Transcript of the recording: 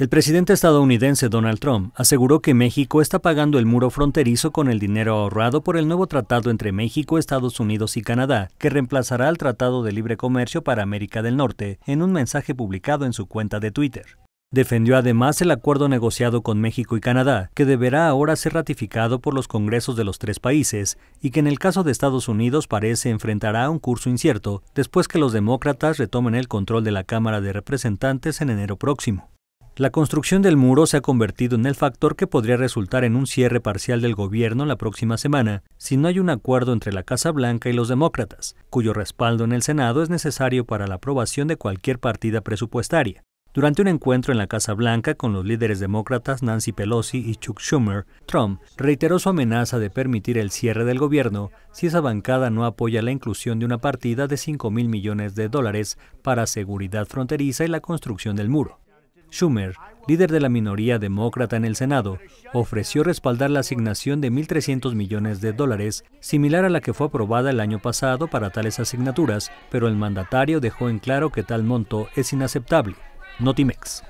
El presidente estadounidense Donald Trump aseguró que México está pagando el muro fronterizo con el dinero ahorrado por el nuevo tratado entre México, Estados Unidos y Canadá, que reemplazará al Tratado de Libre Comercio para América del Norte, en un mensaje publicado en su cuenta de Twitter. Defendió además el acuerdo negociado con México y Canadá, que deberá ahora ser ratificado por los congresos de los tres países y que en el caso de Estados Unidos parece enfrentará un curso incierto después que los demócratas retomen el control de la Cámara de Representantes en enero próximo. La construcción del muro se ha convertido en el factor que podría resultar en un cierre parcial del gobierno la próxima semana si no hay un acuerdo entre la Casa Blanca y los demócratas, cuyo respaldo en el Senado es necesario para la aprobación de cualquier partida presupuestaria. Durante un encuentro en la Casa Blanca con los líderes demócratas Nancy Pelosi y Chuck Schumer, Trump reiteró su amenaza de permitir el cierre del gobierno si esa bancada no apoya la inclusión de una partida de 5 mil millones de dólares para seguridad fronteriza y la construcción del muro. Schumer, líder de la minoría demócrata en el Senado, ofreció respaldar la asignación de 1.300 millones de dólares, similar a la que fue aprobada el año pasado para tales asignaturas, pero el mandatario dejó en claro que tal monto es inaceptable. Notimex.